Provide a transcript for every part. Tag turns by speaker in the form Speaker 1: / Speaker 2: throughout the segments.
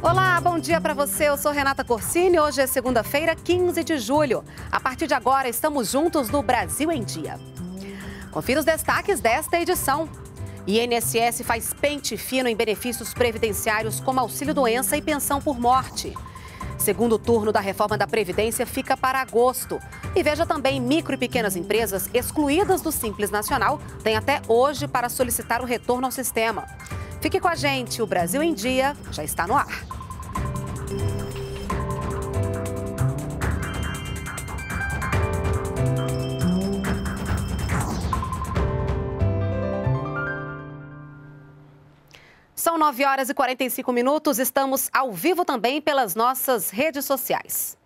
Speaker 1: Olá, bom dia para você. Eu sou Renata Corsini. Hoje é segunda-feira, 15 de julho. A partir de agora, estamos juntos no Brasil em Dia. Confira os destaques desta edição. INSS faz pente fino em benefícios previdenciários como auxílio doença e pensão por morte. Segundo turno da reforma da Previdência fica para agosto. E veja também micro e pequenas empresas excluídas do Simples Nacional têm até hoje para solicitar o retorno ao sistema. Fique com a gente, o Brasil em Dia já está no ar. São 9 horas e 45 minutos, estamos ao vivo também pelas nossas redes sociais.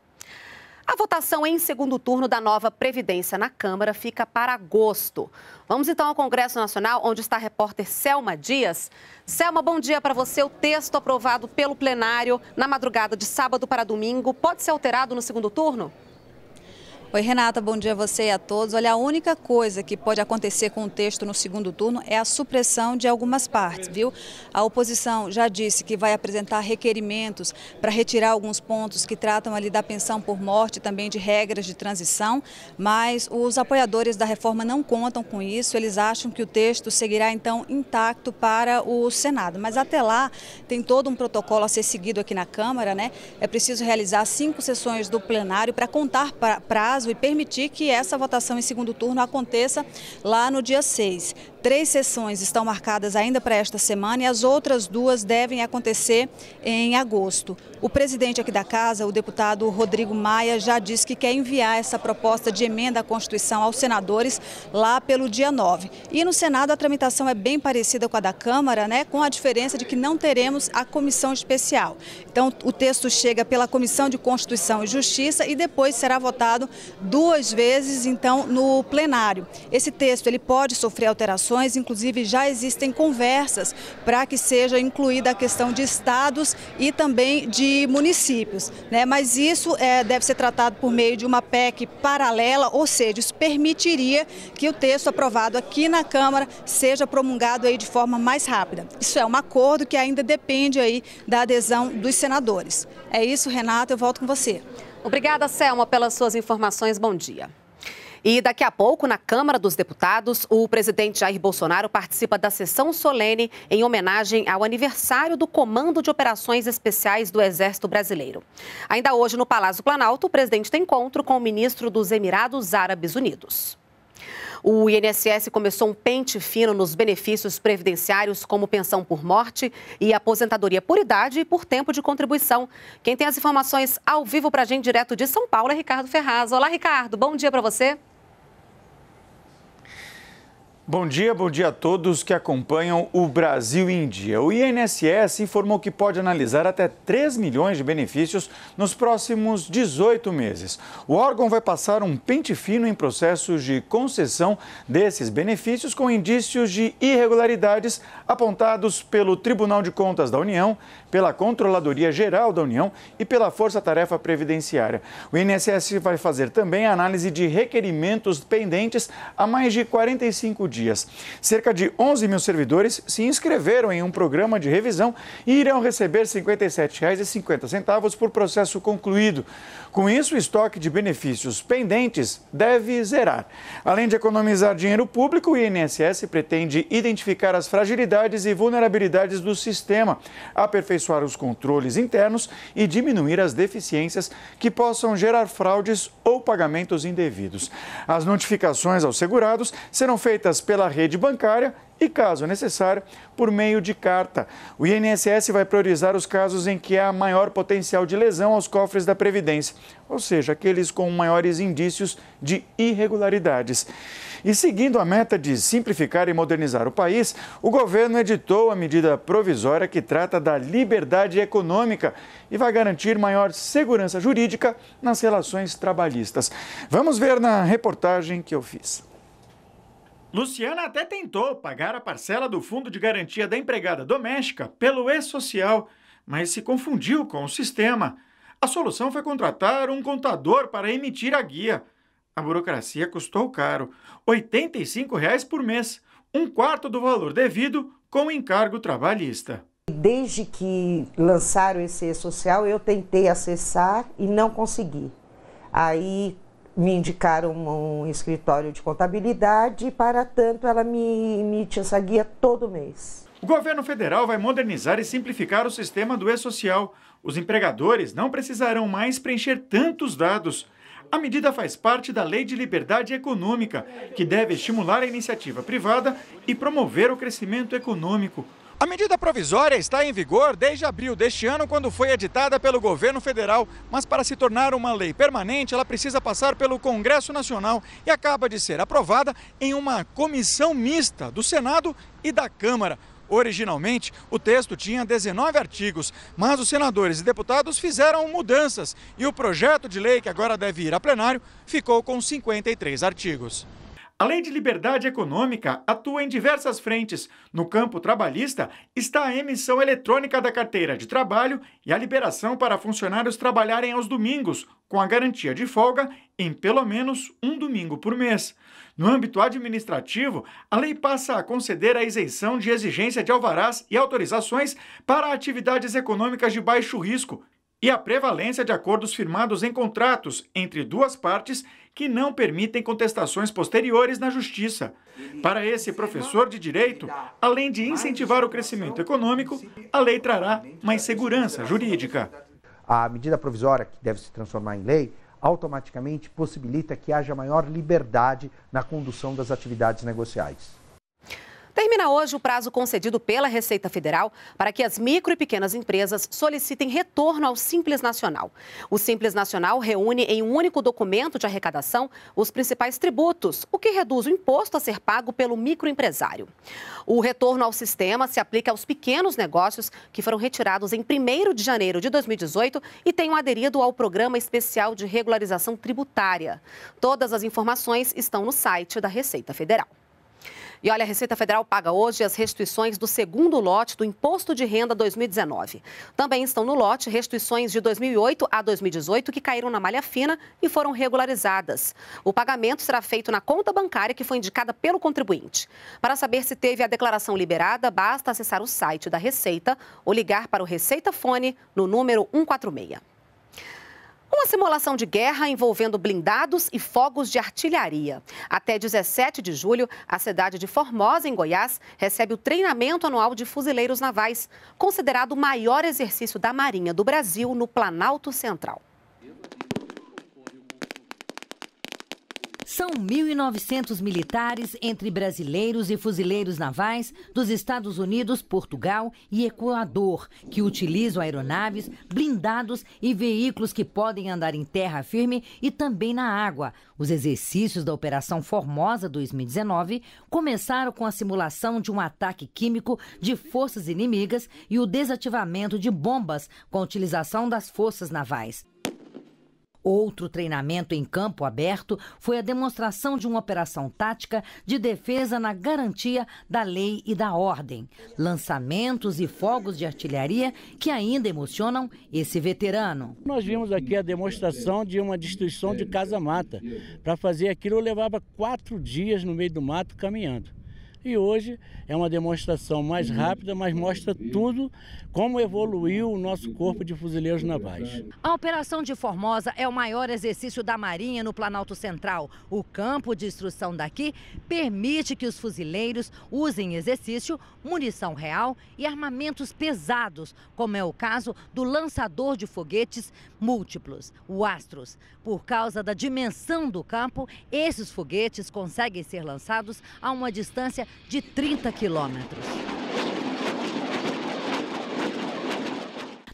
Speaker 1: A votação em segundo turno da nova Previdência na Câmara fica para agosto. Vamos então ao Congresso Nacional, onde está a repórter Selma Dias. Selma, bom dia para você. O texto aprovado pelo plenário na madrugada de sábado para domingo pode ser alterado no segundo turno? Oi, Renata, bom dia a você e a todos.
Speaker 2: Olha, a única coisa que pode acontecer com o texto no segundo turno é a supressão de algumas partes, viu? A oposição já disse que vai apresentar requerimentos para retirar alguns pontos que tratam ali da pensão por morte, também de regras de transição, mas os apoiadores da reforma não contam com isso, eles acham que o texto seguirá então intacto para o Senado. Mas até lá tem todo um protocolo a ser seguido aqui na Câmara, né? É preciso realizar cinco sessões do plenário para contar prazos prazo e permitir que essa votação em segundo turno aconteça lá no dia 6. Três sessões estão marcadas ainda para esta semana e as outras duas devem acontecer em agosto. O presidente aqui da casa, o deputado Rodrigo Maia, já disse que quer enviar essa proposta de emenda à Constituição aos senadores lá pelo dia 9. E no Senado a tramitação é bem parecida com a da Câmara, né, com a diferença de que não teremos a comissão especial. Então o texto chega pela Comissão de Constituição e Justiça e depois será votado duas vezes, então, no plenário. Esse texto ele pode sofrer alterações inclusive já existem conversas para que seja incluída a questão de estados e também de municípios. Né? Mas isso é, deve ser tratado por meio de uma PEC paralela, ou seja, isso permitiria que o texto aprovado aqui na Câmara seja promulgado aí de forma mais rápida. Isso é um acordo que ainda depende aí da adesão dos senadores. É isso,
Speaker 1: Renata, eu volto com você. Obrigada, Selma, pelas suas informações. Bom dia. E daqui a pouco, na Câmara dos Deputados, o presidente Jair Bolsonaro participa da sessão solene em homenagem ao aniversário do Comando de Operações Especiais do Exército Brasileiro. Ainda hoje, no Palácio Planalto, o presidente tem encontro com o ministro dos Emirados Árabes Unidos. O INSS começou um pente fino nos benefícios previdenciários, como pensão por morte e aposentadoria por idade e por tempo de contribuição. Quem tem as informações ao vivo para a gente, direto de São Paulo, é Ricardo Ferraz. Olá, Ricardo, bom dia para você.
Speaker 3: Bom dia, bom dia a todos que acompanham o Brasil em Dia. O INSS informou que pode analisar até 3 milhões de benefícios nos próximos 18 meses. O órgão vai passar um pente fino em processos de concessão desses benefícios com indícios de irregularidades apontados pelo Tribunal de Contas da União, pela Controladoria Geral da União e pela Força Tarefa Previdenciária. O INSS vai fazer também a análise de requerimentos pendentes há mais de 45 dias dias. Cerca de 11 mil servidores se inscreveram em um programa de revisão e irão receber R$ 57,50 por processo concluído. Com isso, o estoque de benefícios pendentes deve zerar. Além de economizar dinheiro público, o INSS pretende identificar as fragilidades e vulnerabilidades do sistema, aperfeiçoar os controles internos e diminuir as deficiências que possam gerar fraudes ou pagamentos indevidos. As notificações aos segurados serão feitas pela rede bancária e, caso necessário, por meio de carta. O INSS vai priorizar os casos em que há maior potencial de lesão aos cofres da Previdência, ou seja, aqueles com maiores indícios de irregularidades. E seguindo a meta de simplificar e modernizar o país, o governo editou a medida provisória que trata da liberdade econômica e vai garantir maior segurança jurídica nas relações trabalhistas. Vamos ver na reportagem que eu fiz. Luciana até tentou pagar a parcela do Fundo de Garantia da Empregada Doméstica pelo E-Social, mas se confundiu com o sistema. A solução foi contratar um contador para emitir a guia. A burocracia custou caro, R$ 85,00 por mês, um quarto do valor devido com encargo trabalhista.
Speaker 4: Desde que lançaram esse e social, eu tentei acessar e não consegui. Aí me indicaram um, escritório de contabilidade e, para tanto, ela me emite essa guia todo mês.
Speaker 3: O governo federal vai modernizar e simplificar o sistema do E-Social. Os empregadores não precisarão mais preencher tantos dados. A medida faz parte da Lei de Liberdade Econômica, que deve estimular a iniciativa privada e promover o crescimento econômico. A medida provisória está em vigor desde abril deste ano, quando foi editada pelo governo federal, mas para se tornar uma lei permanente, ela precisa passar pelo Congresso Nacional e acaba de ser aprovada em uma comissão mista do Senado e da Câmara. Originalmente, o texto tinha 19 artigos, mas os senadores e deputados fizeram mudanças e o projeto de lei que agora deve ir a plenário ficou com 53 artigos. A Lei de Liberdade Econômica atua em diversas frentes. No campo trabalhista, está a emissão eletrônica da carteira de trabalho e a liberação para funcionários trabalharem aos domingos, com a garantia de folga em pelo menos um domingo por mês. No âmbito administrativo, a lei passa a conceder a isenção de exigência de alvarás e autorizações para atividades econômicas de baixo risco, e a prevalência de acordos firmados em contratos entre duas partes que não permitem contestações posteriores na justiça. Para esse professor de direito, além de incentivar o crescimento econômico, a lei trará mais segurança jurídica. A medida
Speaker 5: provisória, que deve se transformar em lei, automaticamente possibilita que haja maior liberdade na condução das atividades negociais.
Speaker 1: Termina hoje o prazo concedido pela Receita Federal para que as micro e pequenas empresas solicitem retorno ao Simples Nacional. O Simples Nacional reúne em um único documento de arrecadação os principais tributos, o que reduz o imposto a ser pago pelo microempresário. O retorno ao sistema se aplica aos pequenos negócios que foram retirados em 1 de janeiro de 2018 e tenham aderido ao Programa Especial de Regularização Tributária. Todas as informações estão no site da Receita Federal. E olha, a Receita Federal paga hoje as restituições do segundo lote do Imposto de Renda 2019. Também estão no lote restituições de 2008 a 2018 que caíram na malha fina e foram regularizadas. O pagamento será feito na conta bancária que foi indicada pelo contribuinte. Para saber se teve a declaração liberada, basta acessar o site da Receita ou ligar para o Receita Fone no número 146. Uma simulação de guerra envolvendo blindados e fogos de artilharia. Até 17 de julho, a cidade de Formosa, em Goiás, recebe o treinamento anual de fuzileiros navais, considerado o maior exercício da Marinha do Brasil no Planalto Central.
Speaker 4: São 1.900 militares entre brasileiros e fuzileiros navais dos Estados Unidos, Portugal e Equador, que utilizam aeronaves, blindados e veículos que podem andar em terra firme e também na água. Os exercícios da Operação Formosa 2019 começaram com a simulação de um ataque químico de forças inimigas e o desativamento de bombas com a utilização das forças navais. Outro treinamento em campo aberto foi a demonstração de uma operação tática de defesa na garantia da lei e da ordem. Lançamentos e fogos de artilharia que ainda emocionam esse veterano. Nós vimos
Speaker 3: aqui a demonstração de uma destruição de casa-mata. Para fazer aquilo, eu levava quatro dias no meio do mato caminhando. E hoje é uma demonstração mais rápida, mas mostra tudo como evoluiu o nosso corpo de fuzileiros navais.
Speaker 4: A Operação de Formosa é o maior exercício da Marinha no Planalto Central. O campo de instrução daqui permite que os fuzileiros usem exercício munição real e armamentos pesados, como é o caso do lançador de foguetes múltiplos, o Astros. Por causa da dimensão do campo, esses foguetes conseguem ser lançados a uma distância de 30 quilômetros.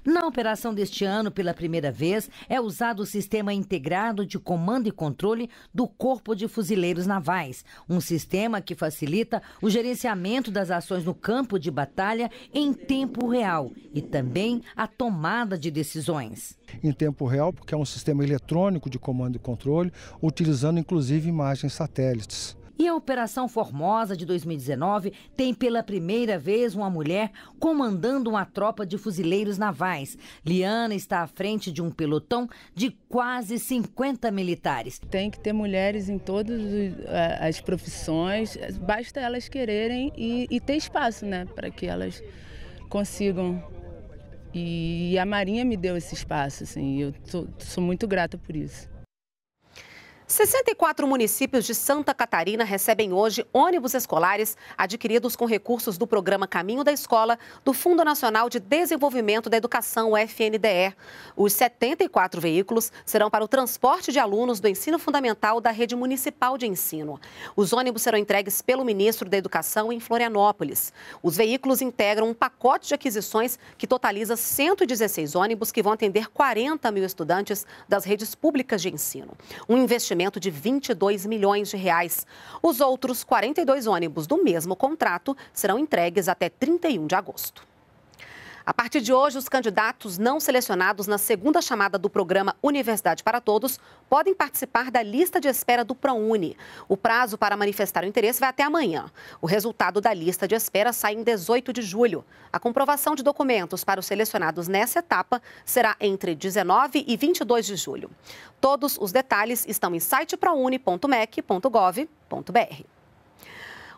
Speaker 4: Na operação deste ano, pela primeira vez, é usado o sistema integrado de comando e controle do Corpo de Fuzileiros Navais, um sistema que facilita o gerenciamento das ações no campo de batalha em tempo real e também a tomada de decisões. Em tempo
Speaker 5: real, porque é um sistema eletrônico de comando e controle, utilizando inclusive imagens satélites.
Speaker 4: E a Operação Formosa de 2019 tem pela primeira vez uma mulher comandando uma tropa de fuzileiros navais. Liana está à frente de um pelotão de quase 50 militares. Tem que ter mulheres em todas
Speaker 1: as profissões, basta elas quererem e, e ter espaço né, para que elas consigam e a Marinha me deu esse espaço, assim, eu tô, sou muito grata por isso. 64 municípios de Santa Catarina recebem hoje ônibus escolares adquiridos com recursos do programa Caminho da Escola do Fundo Nacional de Desenvolvimento da Educação, FNDE. Os 74 veículos serão para o transporte de alunos do ensino fundamental da rede municipal de ensino. Os ônibus serão entregues pelo ministro da Educação em Florianópolis. Os veículos integram um pacote de aquisições que totaliza 116 ônibus que vão atender 40 mil estudantes das redes públicas de ensino. Um investimento investimento de 22 milhões de reais. Os outros 42 ônibus do mesmo contrato serão entregues até 31 de agosto. A partir de hoje, os candidatos não selecionados na segunda chamada do programa Universidade para Todos podem participar da lista de espera do ProUni. O prazo para manifestar o interesse vai até amanhã. O resultado da lista de espera sai em 18 de julho. A comprovação de documentos para os selecionados nessa etapa será entre 19 e 22 de julho. Todos os detalhes estão em site prouni.mec.gov.br.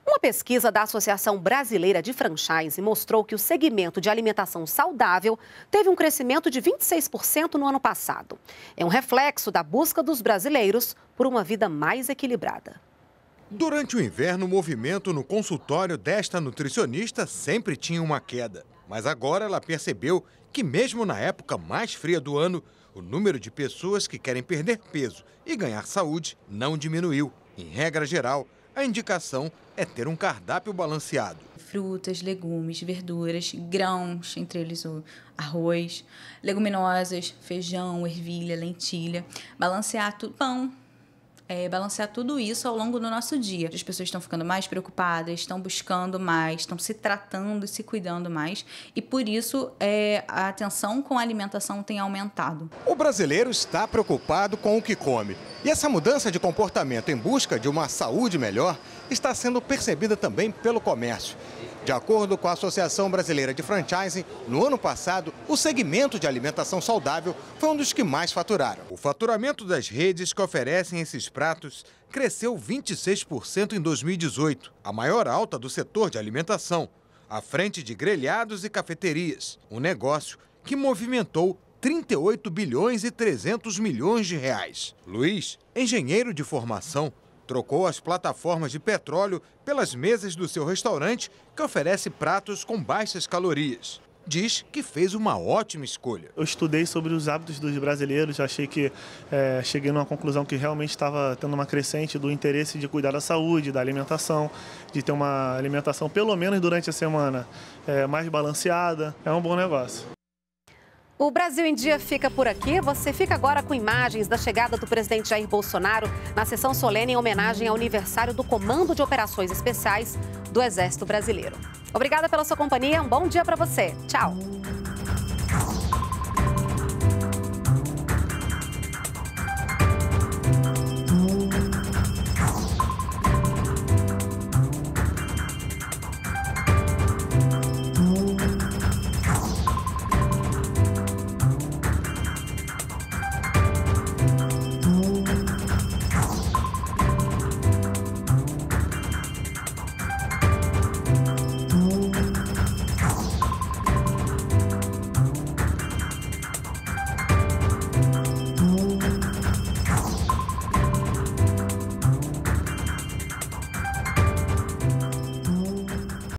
Speaker 1: Uma pesquisa da Associação Brasileira de Franchise mostrou que o segmento de alimentação saudável teve um crescimento de 26% no ano passado. É um reflexo da busca dos brasileiros por uma vida mais equilibrada.
Speaker 5: Durante o inverno, o movimento no consultório desta nutricionista sempre tinha uma queda. Mas agora ela percebeu que, mesmo na época mais fria do ano, o número de pessoas que querem perder peso e ganhar saúde não diminuiu. Em regra geral, a indicação é ter um cardápio balanceado.
Speaker 2: Frutas, legumes, verduras, grãos, entre eles o arroz, leguminosas, feijão, ervilha, lentilha, balancear tudo, pão, é, balancear tudo isso ao longo do nosso dia. As pessoas estão ficando mais preocupadas, estão buscando mais, estão se tratando e se cuidando mais, e por isso é, a atenção com a alimentação tem aumentado.
Speaker 5: O brasileiro está preocupado com o que come. E essa mudança de comportamento em busca de uma saúde melhor está sendo percebida também pelo comércio. De acordo com a Associação Brasileira de Franchising, no ano passado, o segmento de alimentação saudável foi um dos que mais faturaram. O faturamento das redes que oferecem esses pratos cresceu 26% em 2018, a maior alta do setor de alimentação, à frente de grelhados e cafeterias, um negócio que movimentou 38 bilhões e 300 milhões de reais. Luiz, engenheiro de formação, trocou as plataformas de petróleo pelas mesas do seu restaurante, que oferece pratos com baixas
Speaker 3: calorias. Diz que fez uma ótima escolha. Eu estudei sobre os hábitos dos brasileiros, achei que é, cheguei numa conclusão que realmente estava tendo uma crescente do interesse de cuidar da saúde, da alimentação, de ter uma alimentação, pelo menos durante a semana, é, mais balanceada. É um bom negócio.
Speaker 1: O Brasil em Dia fica por aqui. Você fica agora com imagens da chegada do presidente Jair Bolsonaro na sessão solene em homenagem ao aniversário do Comando de Operações Especiais do Exército Brasileiro. Obrigada pela sua companhia. Um bom dia para você. Tchau.